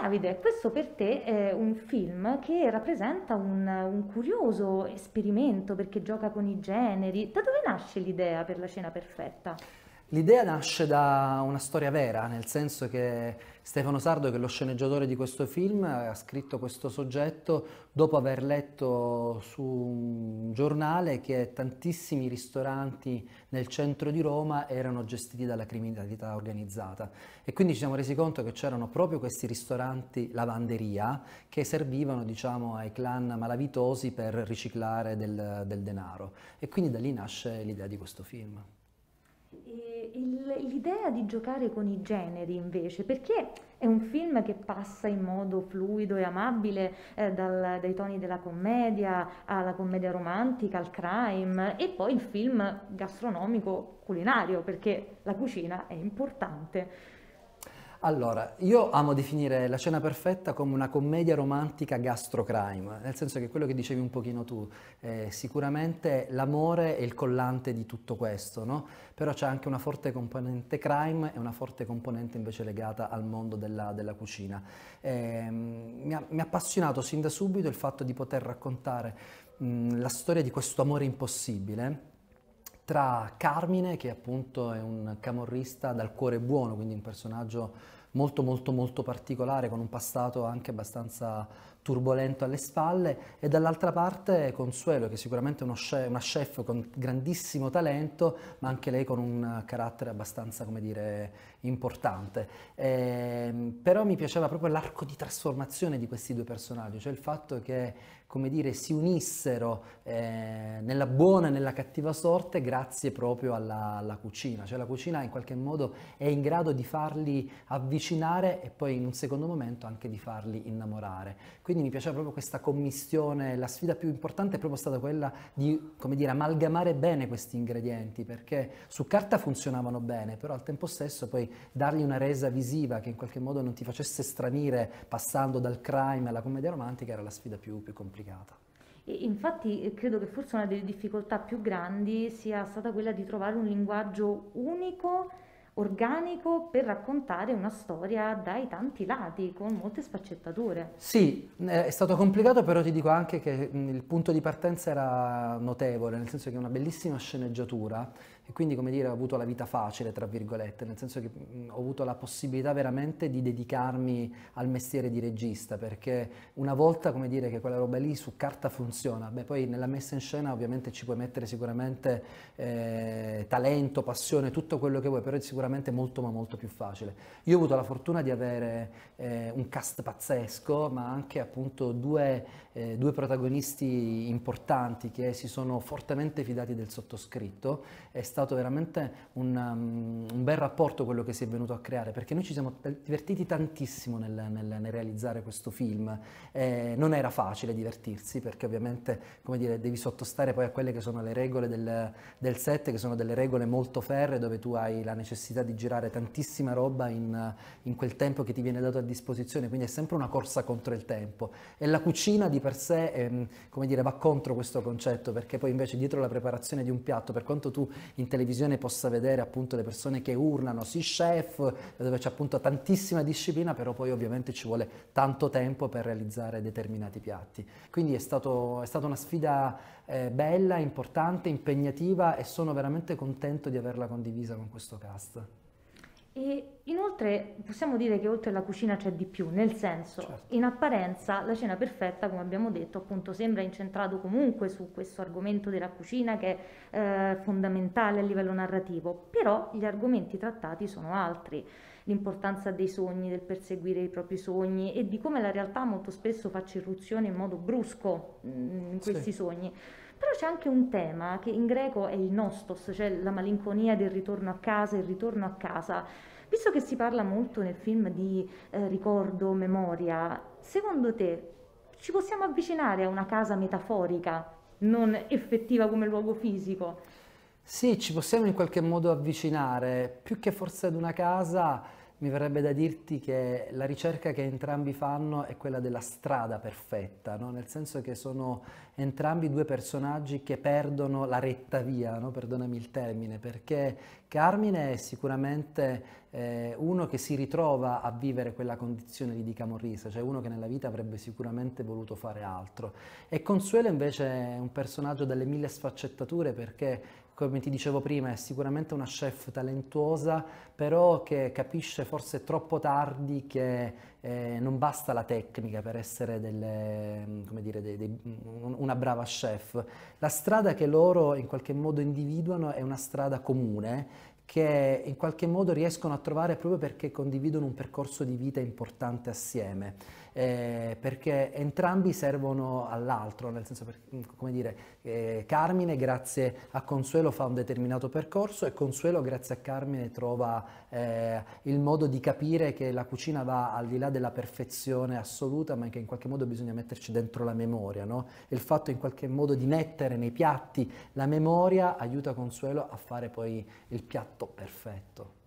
Davide, questo per te è un film che rappresenta un, un curioso esperimento perché gioca con i generi. Da dove nasce l'idea per la scena perfetta? L'idea nasce da una storia vera, nel senso che Stefano Sardo, che è lo sceneggiatore di questo film, ha scritto questo soggetto dopo aver letto su giornale che tantissimi ristoranti nel centro di Roma erano gestiti dalla criminalità organizzata e quindi ci siamo resi conto che c'erano proprio questi ristoranti lavanderia che servivano diciamo, ai clan malavitosi per riciclare del, del denaro e quindi da lì nasce l'idea di questo film l'idea di giocare con i generi invece, perché è un film che passa in modo fluido e amabile eh, dal, dai toni della commedia alla commedia romantica, al crime e poi il film gastronomico culinario, perché la cucina è importante. Allora, io amo definire La cena perfetta come una commedia romantica gastrocrime, nel senso che quello che dicevi un pochino tu, eh, sicuramente l'amore è il collante di tutto questo, no? però c'è anche una forte componente crime e una forte componente invece legata al mondo della, della cucina. Eh, mi, ha, mi ha appassionato sin da subito il fatto di poter raccontare mh, la storia di questo amore impossibile tra Carmine, che appunto è un camorrista dal cuore buono, quindi un personaggio molto molto molto particolare con un passato anche abbastanza turbolento alle spalle e dall'altra parte Consuelo che è sicuramente chef, una chef con grandissimo talento ma anche lei con un carattere abbastanza come dire importante e, ehm, però mi piaceva proprio l'arco di trasformazione di questi due personaggi cioè il fatto che come dire, si unissero eh, nella buona e nella cattiva sorte grazie proprio alla, alla, cucina, cioè la cucina in qualche modo è in grado di farli avvicinare e poi in un secondo momento anche di farli innamorare. Quindi mi piaceva proprio questa commissione, la sfida più importante è proprio stata quella di, come dire, amalgamare bene questi ingredienti, perché su carta funzionavano bene, però al tempo stesso poi dargli una resa visiva che in qualche modo non ti facesse stranire passando dal crime alla commedia romantica era la sfida più, più complicata complicata. E infatti eh, credo che forse una delle difficoltà più grandi sia stata quella di trovare un linguaggio unico organico per raccontare una storia dai tanti lati, con molte sfaccettature. Sì, eh, è stato complicato, però ti dico anche che mm, il punto di partenza era notevole, nel senso che è una bellissima sceneggiatura e quindi, come dire, ho avuto la vita facile, tra virgolette, nel senso che mm, ho avuto la possibilità veramente di dedicarmi al mestiere di regista, perché una volta, come dire, che quella roba lì su carta funziona, beh, poi nella messa in scena ovviamente ci puoi mettere sicuramente eh, talento, passione, tutto quello che vuoi, però sicuramente sicuramente molto ma molto più facile. Io ho avuto la fortuna di avere eh, un cast pazzesco, ma anche appunto due, eh, due, protagonisti importanti che si sono fortemente fidati del sottoscritto. È stato veramente un, um, un bel rapporto quello che si è venuto a creare, perché noi ci siamo divertiti tantissimo nel, nel, nel realizzare questo film. Eh, non era facile divertirsi, perché ovviamente, come dire, devi sottostare poi a quelle che sono le regole del, del set, che sono delle regole molto ferre, dove tu hai la necessità necessità di girare tantissima roba in, eh, in, quel tempo che ti viene dato a disposizione, quindi è sempre una corsa contro il tempo. E la cucina di per sé, è, ehm, come dire, va contro questo concetto, perché poi invece dietro la preparazione di un piatto, per quanto tu in televisione possa vedere appunto le persone che urlano, sì chef, dove c'è appunto tantissima disciplina, però poi ovviamente ci vuole tanto tempo per realizzare determinati piatti. Quindi è, stato, è stata una sfida eh, bella, importante, impegnativa e sono veramente contento di averla condivisa con questo cast. E inoltre possiamo dire che oltre alla cucina c'è di più, nel senso, certo. in apparenza la cena perfetta, come abbiamo detto, appunto sembra incentrato comunque su questo argomento della cucina che è eh, fondamentale a livello narrativo, però gli argomenti trattati sono altri l'importanza dei sogni, del perseguire i propri sogni e di come la realtà molto spesso faccia irruzione in modo brusco mm, in questi sì. sogni. Però c'è anche un tema che in greco è il nostos, cioè la malinconia del ritorno a casa, il ritorno a casa. Visto che si parla molto nel film di eh, ricordo, memoria, secondo te ci possiamo avvicinare a una casa metaforica, non effettiva come luogo fisico? Sì, ci possiamo in qualche modo avvicinare, più che forse ad una casa mi verrebbe da dirti che la ricerca che entrambi fanno è quella della strada perfetta, no? nel senso che sono entrambi due personaggi che perdono la retta via, no? perdonami il termine, perché Carmine è sicuramente eh, uno che si ritrova a vivere quella condizione di Camorrisa, cioè uno che nella vita avrebbe sicuramente voluto fare altro. E Consuelo invece è un personaggio dalle mille sfaccettature perché come ti dicevo prima, è sicuramente una chef talentuosa, però che capisce forse troppo tardi che eh, non basta la tecnica per essere delle, mm, dire, dei, dei, mm, una brava chef. La strada che loro in qualche modo individuano è una strada comune che in qualche modo riescono a trovare proprio perché condividono un percorso di vita importante assieme eh, perché entrambi servono all'altro, nel senso, per, mm, come dire, eh, Carmine grazie a Consuelo fa un determinato percorso e Consuelo grazie a Carmine trova eh, il modo di capire che la cucina va al di là della perfezione assoluta, ma che in qualche modo bisogna metterci dentro la memoria, no? il fatto in qualche modo di mettere nei piatti la memoria aiuta Consuelo a fare poi il piatto perfetto.